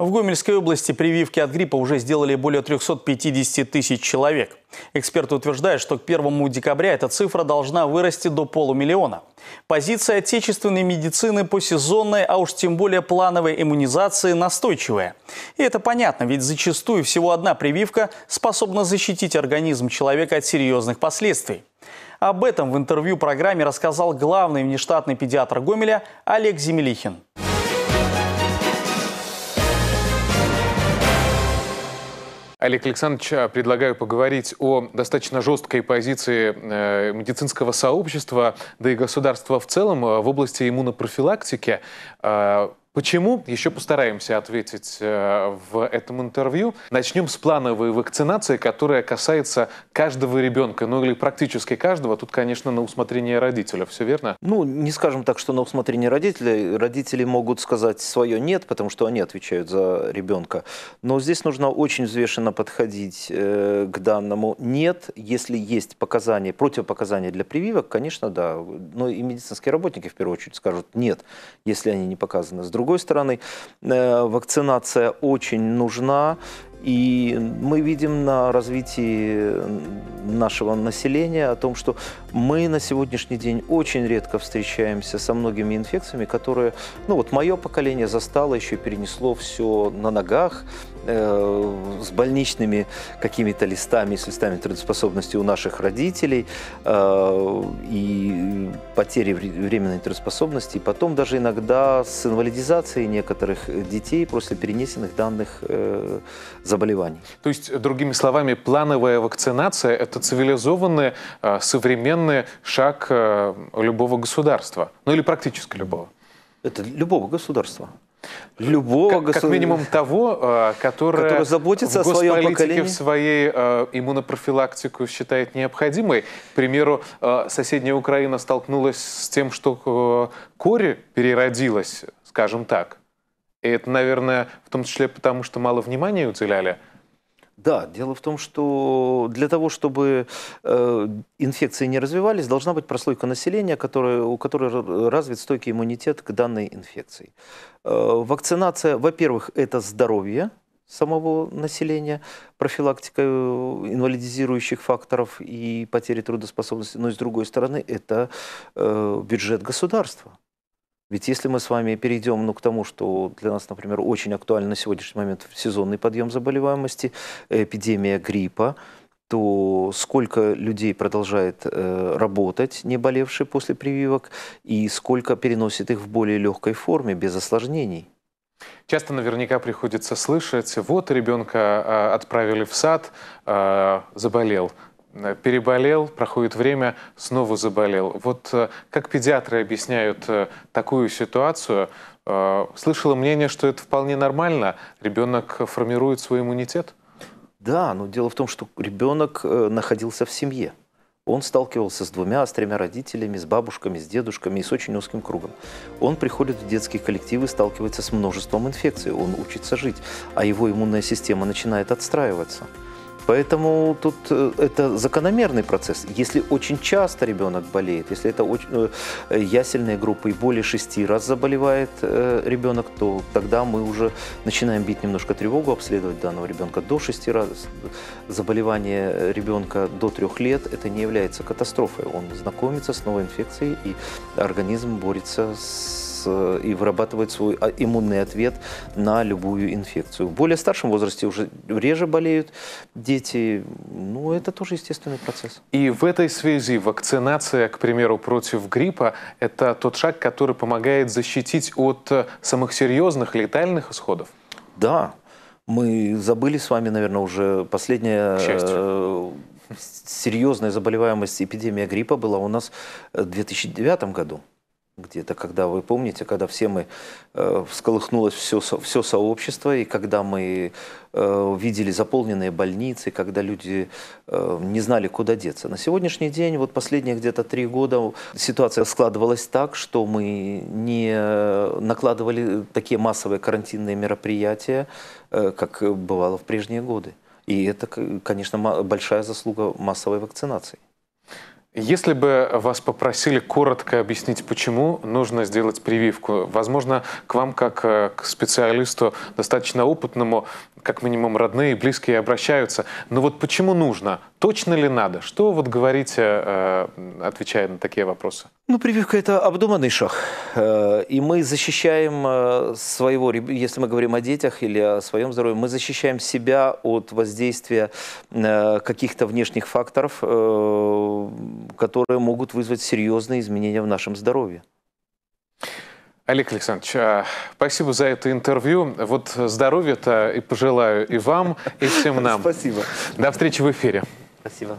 В Гомельской области прививки от гриппа уже сделали более 350 тысяч человек. Эксперты утверждают, что к 1 декабря эта цифра должна вырасти до полумиллиона. Позиция отечественной медицины по сезонной, а уж тем более плановой иммунизации настойчивая. И это понятно, ведь зачастую всего одна прививка способна защитить организм человека от серьезных последствий. Об этом в интервью программе рассказал главный внештатный педиатр Гомеля Олег Земелихин. Олег Александрович, а, предлагаю поговорить о достаточно жесткой позиции э, медицинского сообщества, да и государства в целом э, в области иммунопрофилактики. А, Почему? Еще постараемся ответить э, в этом интервью. Начнем с плановой вакцинации, которая касается каждого ребенка, ну или практически каждого. Тут, конечно, на усмотрение родителя, все верно? Ну, не скажем так, что на усмотрение родителя. Родители могут сказать свое «нет», потому что они отвечают за ребенка. Но здесь нужно очень взвешенно подходить э, к данному «нет». Если есть показания, противопоказания для прививок, конечно, да. Но и медицинские работники, в первую очередь, скажут «нет», если они не показаны. С другой другой стороны, э, вакцинация очень нужна, и мы видим на развитии нашего населения о том, что мы на сегодняшний день очень редко встречаемся со многими инфекциями, которые, ну вот мое поколение застало, еще перенесло все на ногах, Э, с больничными какими-то листами, с листами трудоспособности у наших родителей э, и потери временной трудоспособности, и потом даже иногда с инвалидизацией некоторых детей после перенесенных данных э, заболеваний. То есть, другими словами, плановая вакцинация – это цивилизованный современный шаг любого государства, ну или практически любого? Это любого государства. Любого как, государства. Как минимум того, э, которое, которое заботится о своем поколении. в своей э, иммунопрофилактику считает необходимой. К примеру, э, соседняя Украина столкнулась с тем, что э, коре переродилась, скажем так. И это, наверное, в том числе потому, что мало внимания уделяли – да, дело в том, что для того, чтобы э, инфекции не развивались, должна быть прослойка населения, которая, у которой развит стойкий иммунитет к данной инфекции. Э, вакцинация, во-первых, это здоровье самого населения, профилактика э, инвалидизирующих факторов и потери трудоспособности, но с другой стороны это э, бюджет государства. Ведь если мы с вами перейдем ну, к тому, что для нас, например, очень актуально на сегодняшний момент сезонный подъем заболеваемости, эпидемия гриппа, то сколько людей продолжает э, работать, не болевшие после прививок, и сколько переносит их в более легкой форме, без осложнений. Часто наверняка приходится слышать, вот ребенка э, отправили в сад, э, заболел, Э, переболел, проходит время, снова заболел. Вот э, как педиатры объясняют э, такую ситуацию? Слышала мнение, что это вполне нормально, ребенок формирует свой иммунитет? Да, но дело в том, что ребенок находился в семье. Он сталкивался с двумя, с тремя родителями, с бабушками, с дедушками и с очень узким кругом. Он приходит в детские коллективы, сталкивается с множеством инфекций, он учится жить, а его иммунная система начинает отстраиваться. Поэтому тут э, это закономерный процесс. Если очень часто ребенок болеет, если это очень, э, ясельные группы и более шести раз заболевает э, ребенок, то тогда мы уже начинаем бить немножко тревогу, обследовать данного ребенка до шести раз. Заболевание ребенка до трех лет это не является катастрофой. Он знакомится с новой инфекцией и организм борется с Э, и вырабатывает свой а, иммунный ответ на любую инфекцию. В более старшем возрасте уже реже болеют дети, ну это тоже естественный процесс. И в этой связи вакцинация, к примеру, против гриппа, это тот шаг, который помогает защитить от э, самых серьезных летальных исходов? Да, мы забыли с вами, наверное, уже последняя э, серьезная заболеваемость эпидемия гриппа была у нас в 2009 году где-то, когда вы помните, когда все мы э, всколыхнулось все, все сообщество, и когда мы э, видели заполненные больницы, когда люди э, не знали, куда деться. На сегодняшний день, вот последние где-то три года, ситуация складывалась так, что мы не э, накладывали такие массовые карантинные мероприятия, э, как бывало в прежние годы. И это, конечно, большая заслуга массовой вакцинации. Если бы вас попросили коротко объяснить, почему нужно сделать прививку, возможно, к вам, как э, к специалисту, достаточно опытному, как минимум родные и близкие обращаются, но вот почему нужно? Точно ли надо? Что вот говорите, э, отвечая на такие вопросы? Ну, прививка – это обдуманный шаг. Э, и мы защищаем э, своего, если мы говорим о детях или о своем здоровье, мы защищаем себя от воздействия э, каких-то внешних факторов, которые могут вызвать серьезные изменения в нашем здоровье. Олег Александрович, а, спасибо за это интервью. Вот здоровья-то и пожелаю и вам, и всем нам. Спасибо. До встречи в эфире. Спасибо.